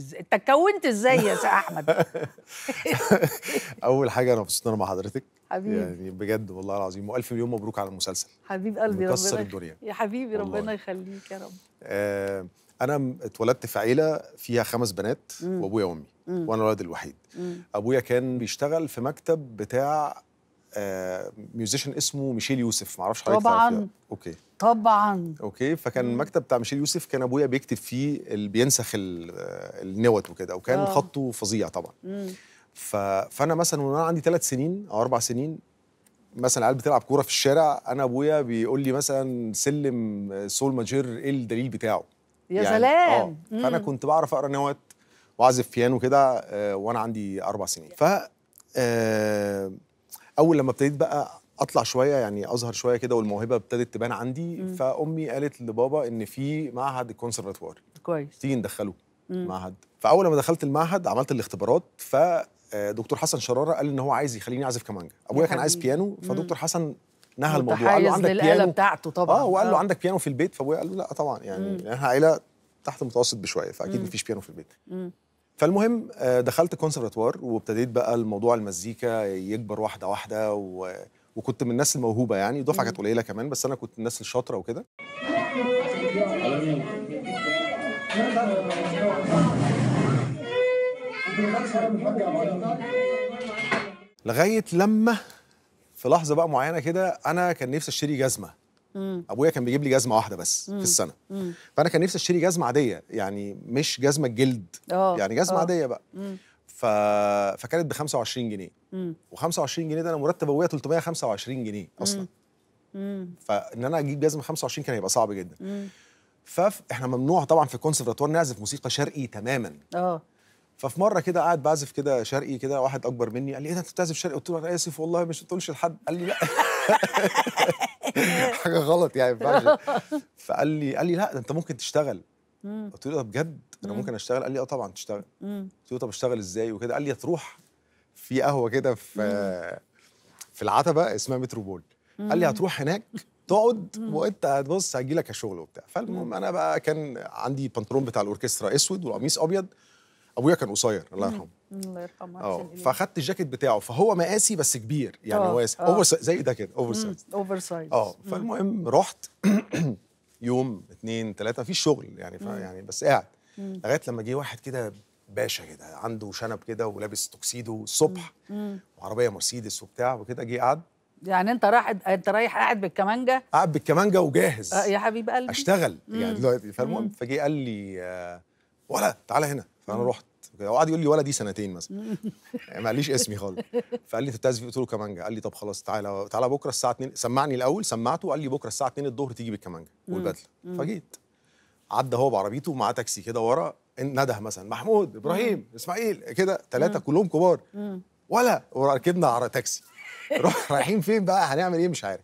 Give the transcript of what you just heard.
انت اتكونت ازاي يا سي احمد؟ اول حاجه انا مبسوط مع حضرتك حبيبي يعني بجد والله العظيم والف مليون مبروك على المسلسل حبيب قلبي ربنا الدنيا يا حبيبي ربنا يخليك يا رب آه، انا اتولدت في عيله فيها خمس بنات وابويا وامي وانا الولد الوحيد ابويا كان بيشتغل في مكتب بتاع ميوزيشن آه، اسمه ميشيل يوسف معرفش حضرتك طبعا اوكي طبعا اوكي فكان المكتب بتاع ميشيل يوسف كان ابويا بيكتب فيه اللي بينسخ آه، النوت وكده وكان أوه. خطه فظيع طبعا مم. ف... فانا مثلا وانا عندي ثلاث سنين او اربع سنين مثلا العيال بتلعب كوره في الشارع انا ابويا بيقول لي مثلا سلم سول ماجير ايه الدليل بتاعه يا يعني سلام آه. فانا كنت بعرف اقرا نوت واعزف بيانو كده آه وانا عندي اربع سنين ف آه اول لما ابتديت بقى اطلع شويه يعني اظهر شويه كده والموهبه ابتدت تبان عندي مم. فامي قالت لبابا ان في معهد الكونسرفاتوار كويس تيجي ندخله معهد فاول ما دخلت المعهد عملت الاختبارات فدكتور آه، حسن شراره قال ان هو عايز يخليني اعزف كمانجا ابويا كان عايز بيانو فدكتور حسن نهى الموضوع قال له عندك بيانو بتاعته طبعا اه وقال له آه. عندك بيانو في البيت فابويا قال له لا طبعا يعني احنا عيله تحت المتوسط بشويه فاكيد مفيش بيانو في البيت مم. فالمهم آه، دخلت كونسرفاتوار وابتديت بقى الموضوع المزيكا يكبر واحده واحده و... وكنت من الناس الموهوبه يعني دفعه كانت قليله كمان بس انا كنت من الناس الشاطره وكده لغايه لما في لحظه بقى معينه كده انا كان نفسي اشتري جزمه مم. ابويا كان بيجيب لي جزمه واحده بس مم. في السنه مم. فانا كان نفسي اشتري جزمه عاديه يعني مش جزمه جلد أوه. يعني جزمه أوه. عاديه بقى ف... فكانت ب 25 جنيه و25 جنيه ده انا مرتب ابويا 325 جنيه اصلا مم. فان انا اجيب جزمه 25 كان هيبقى صعب جدا مم. فاحنا ممنوع طبعا في الكونسرفاتوار نعزف موسيقى شرقي تماما اه ففي مره كده قاعد بعزف كده شرقي كده واحد اكبر مني قال لي ايه ده انت بتعزف شرقي قلت له انا اسف والله مش بتقولش لحد قال لي لا حاجه غلط يعني ما فقال لي قال لي لا ده انت ممكن تشتغل قلت له إيه ده بجد انا ممكن اشتغل قال لي اه طبعا تشتغل قلت له طب اشتغل ازاي وكده قال لي هتروح في قهوه كده في في العتبه اسمها متروبول قال لي هتروح هناك تقعد وانت هتبص هيجي لك شغل وبتاع فالمهم انا بقى كان عندي بنطلون بتاع الاوركسترا اسود والقميص ابيض ابويا كان قصير الله يرحمه الله يرحمه اه فاخدت الجاكيت بتاعه فهو مقاسي بس كبير يعني آه، واسع اوفر آه. زي ده كده اوفر سايز اوفر سايز اه فالمهم رحت يوم اثنين ثلاثه في شغل يعني يعني بس قاعد لغايه لما جه واحد كده باشا كده عنده شنب كده ولابس توكسيدو الصبح وعربيه مرسيدس وبتاع وكده جه قعد يعني انت رايح انت رايح قاعد بالكمانجه قاعد بالكمانجه وجاهز آه، يا حبيب قلبي اشتغل يعني دلوقتي فالمهم فجه قال لي ولا تعالى هنا فانا رحت وقعد يقول لي ولا دي سنتين مثلا يعني ما قاليش اسمي خالص فقال لي انت بتعزف إيه؟ قلت له كمانجا قال لي طب خلاص تعالى تعالى بكره الساعه 2 سمعني الاول سمعته قال لي بكره الساعه 2 الظهر تيجي بالكمانجا والبدله فجيت عدى هو بعربيته ومعاه تاكسي كده ورا نده مثلا محمود ابراهيم اسماعيل كده ثلاثه كلهم كبار ولا وركبنا على تاكسي رايحين فين بقى هنعمل ايه مش عارف